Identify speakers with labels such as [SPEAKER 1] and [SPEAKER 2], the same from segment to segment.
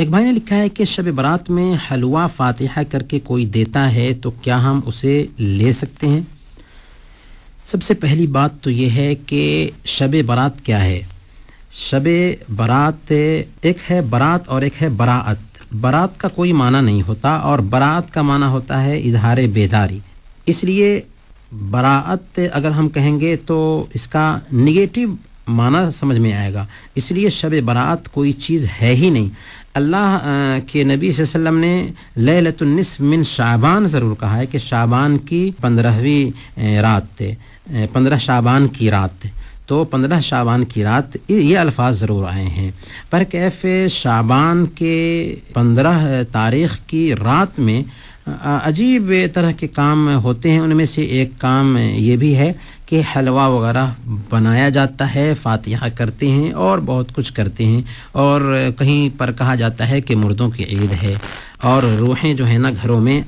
[SPEAKER 1] एक भाई ने लिखा है कि शब बरात में हलवा फातिहा करके कोई देता है तो क्या हम उसे ले सकते हैं सबसे पहली बात तो यह है कि शब बरात क्या है शब बरात एक है बारात और एक है बरात बारात का कोई माना नहीं होता और बारात का माना होता है इधार बेदारी इसलिए बरात अगर हम कहेंगे तो इसका निगेटिव माना समझ में आएगा इसलिए शब बरात कोई चीज़ है ही नहीं अल्लाह के नबी वसल्लम ने लहलतुलनसफ मिन शाबान ज़रूर कहा है कि शाबान की पंद्रहवीं रात थे पंद्रह शाबान की रात थे तो पंद्रह शाबान की रात ये अल्फाज ज़रूर आए हैं पर कैफ़ शाबान के पंद्रह तारीख़ की रात में अजीब तरह के काम होते हैं उनमें से एक काम ये भी है कि हलवा वगैरह बनाया जाता है फातिहा करते हैं और बहुत कुछ करते हैं और कहीं पर कहा जाता है कि मुर्दों की ईद है और रूहें जो है ना घरों में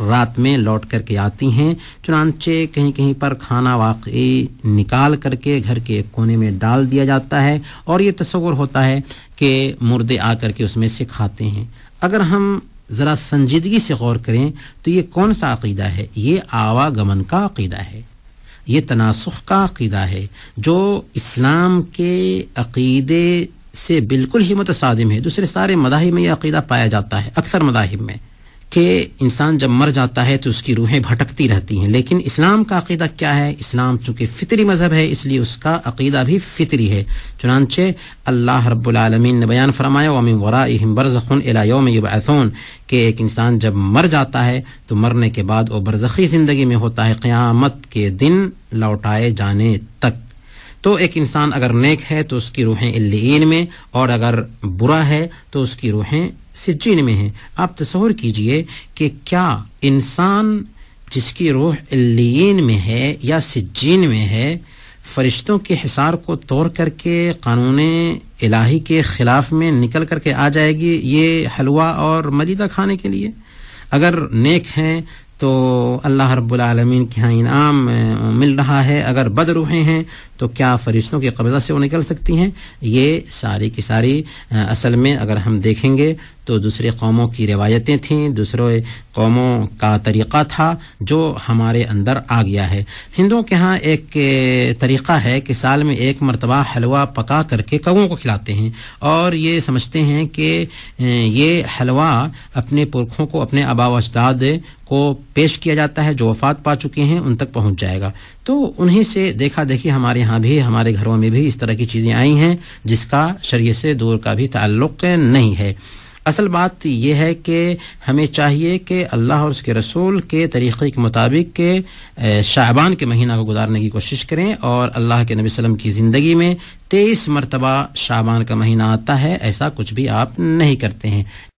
[SPEAKER 1] रात में लौट करके आती हैं चुनानचे कहीं कहीं पर खाना वाकई निकाल करके घर के एक कोने में डाल दिया जाता है और ये तस्वुर होता है कि मुर्दे आ करके उसमें से खाते हैं अगर हम ज़रा संजीदगी से गौर करें तो ये कौन सा अकीदा है ये आवागमन का अकीदा है ये तनासुख का अकीदा है जो इस्लाम के अकीदे से बिल्कुल ही मुतसादम है दूसरे सारे मदाहिब में यह अकीदा पाया जाता है अक्सर मदाहिब में कि इंसान जब मर जाता है तो उसकी रूहें भटकती रहती हैं लेकिन इस्लाम का अकीदा क्या है इस्लाम चूंकि फ़ितरी मज़हब है इसलिए उसका अकीदा भी फ़ितरी है चुनानचे अल्लाह रब्लमिन ने बयान फरमाया वमी वरा बरज़न एलायोम यबैथोन के एक इंसान जब मर जाता है तो मरने के बाद वो बरज़ी ज़िंदगी में होता है क़्यामत के दिन लौटाए जाने तक तो एक इंसान अगर नेक है तो उसकी रूहें इल्लीन में और अगर बुरा है तो उसकी रूहें सिज्जीन में है आप तस्वर कीजिए कि क्या इंसान जिसकी रूह लीन में है या सिज्जीन में है फरिश्तों के हिसार को तोड़ करके कानून इलाही के ख़िलाफ़ में निकल करके आ जाएगी ये हलवा और मरीदा खाने के लिए अगर नेक हैं तो अल्लाह रब्लम के यहाँ इनाम मिल रहा है अगर बदरूहें हैं तो क्या फरिश्तों के कब्ज़ा से वो निकल सकती हैं ये सारी की सारी असल में अगर हम देखेंगे तो दूसरे कौमों की रिवायतें थीं दूसरे कौमों का तरीक़ा था जो हमारे अंदर आ गया है हिंदुओं के यहाँ एक तरीक़ा है कि साल में एक मरतबा हलवा पका करके कौओं को खिलाते हैं और ये समझते हैं कि ये हलवा अपने पुरखों को अपने आबा अजदाद को पेश किया जाता है जो वफात पा चुके हैं उन तक पहुंच जाएगा तो उन्हीं से देखा देखी हमारे यहाँ भी हमारे घरों में भी इस तरह की चीज़ें आई हैं जिसका शरीय से दूर का भी ताल्लुक नहीं है असल बात यह है कि हमें चाहिए कि अल्लाह और उसके रसूल के तरीक़े के मुताबिक के शाबान के महीना को गुजारने की कोशिश करें और अल्लाह के नबी वसम की ज़िंदगी में तेईस मरतबा शाबान का महीना आता है ऐसा कुछ भी आप नहीं करते हैं